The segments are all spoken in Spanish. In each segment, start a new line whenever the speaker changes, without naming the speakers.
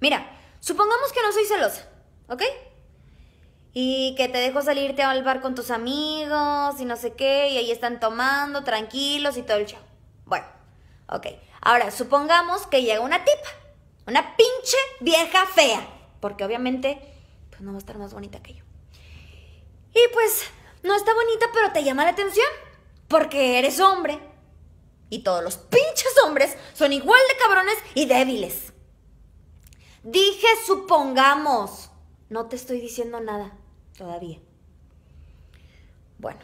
Mira, supongamos que no soy celosa, ¿ok? Y que te dejo salirte al bar con tus amigos y no sé qué, y ahí están tomando, tranquilos y todo el show. Bueno, ok. Ahora, supongamos que llega una tipa, una pinche vieja fea, porque obviamente pues no va a estar más bonita que yo. Y pues no está bonita, pero te llama la atención, porque eres hombre. Y todos los pinches hombres son igual de cabrones y débiles. Dije supongamos. No te estoy diciendo nada todavía. Bueno.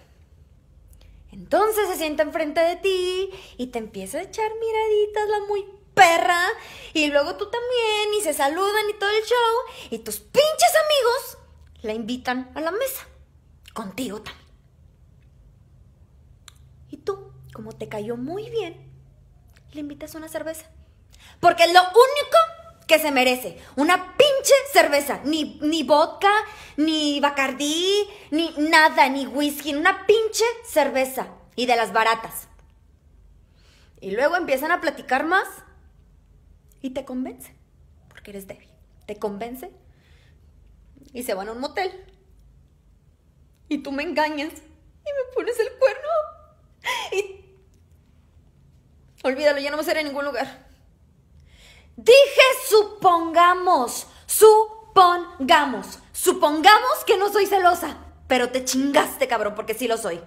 Entonces se sienta enfrente de ti y te empieza a echar miraditas la muy perra y luego tú también y se saludan y todo el show y tus pinches amigos la invitan a la mesa contigo también. Y tú, como te cayó muy bien, le invitas una cerveza. Porque lo único que se merece. Una pinche cerveza. Ni, vodka, ni bacardí, ni nada, ni whisky. Una pinche cerveza. Y de las baratas. Y luego empiezan a platicar más y te convence. Porque eres débil. Te convence. Y se van a un motel.
Y tú me engañas. Y me pones el cuerno. Y...
Olvídalo, ya no me a en ningún lugar. Dije supongamos, supongamos, supongamos que no soy celosa, pero te chingaste, cabrón, porque sí lo soy.